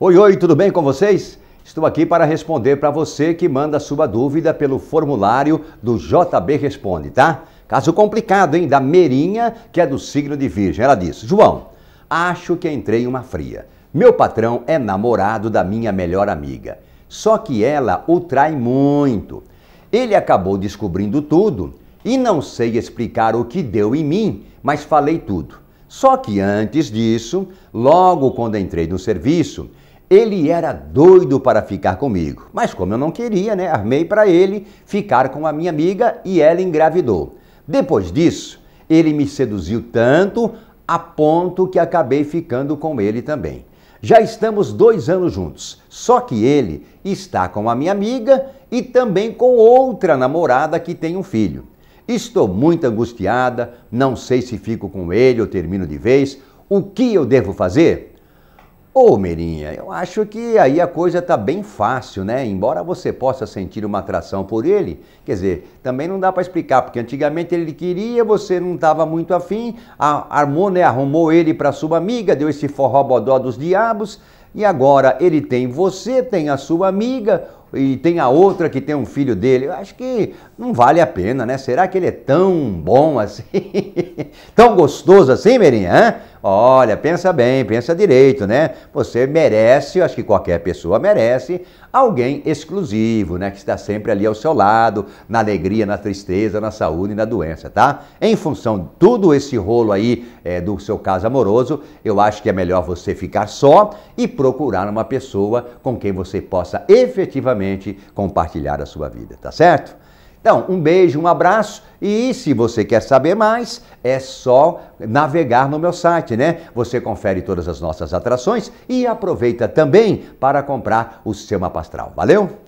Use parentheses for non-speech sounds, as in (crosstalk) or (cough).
Oi, oi, tudo bem com vocês? Estou aqui para responder para você que manda sua dúvida pelo formulário do JB Responde, tá? Caso complicado, hein? Da Meirinha, que é do signo de Virgem. Ela diz: João, acho que entrei uma fria. Meu patrão é namorado da minha melhor amiga. Só que ela o trai muito. Ele acabou descobrindo tudo e não sei explicar o que deu em mim, mas falei tudo. Só que antes disso, logo quando entrei no serviço, ele era doido para ficar comigo, mas como eu não queria, né, armei para ele ficar com a minha amiga e ela engravidou. Depois disso, ele me seduziu tanto a ponto que acabei ficando com ele também. Já estamos dois anos juntos, só que ele está com a minha amiga e também com outra namorada que tem um filho. Estou muito angustiada, não sei se fico com ele ou termino de vez. O que eu devo fazer? Ô Meirinha, eu acho que aí a coisa tá bem fácil, né? Embora você possa sentir uma atração por ele, quer dizer, também não dá para explicar, porque antigamente ele queria, você não estava muito afim, armou, né, arrumou ele para sua amiga, deu esse forró bodó dos diabos, e agora ele tem você, tem a sua amiga, e tem a outra que tem um filho dele. Eu acho que não vale a pena, né? Será que ele é tão bom assim? (laughs) tão gostoso assim, Meirinha? Hein? Olha, pensa bem, pensa direito, né? Você merece, eu acho que qualquer pessoa merece, alguém exclusivo, né? Que está sempre ali ao seu lado, na alegria, na tristeza, na saúde e na doença, tá? Em função de todo esse rolo aí é, do seu caso amoroso, eu acho que é melhor você ficar só e procurar uma pessoa com quem você possa efetivamente compartilhar a sua vida, tá certo? Então, um beijo, um abraço e se você quer saber mais, é só navegar no meu site, né? Você confere todas as nossas atrações e aproveita também para comprar o seu mapa astral. Valeu?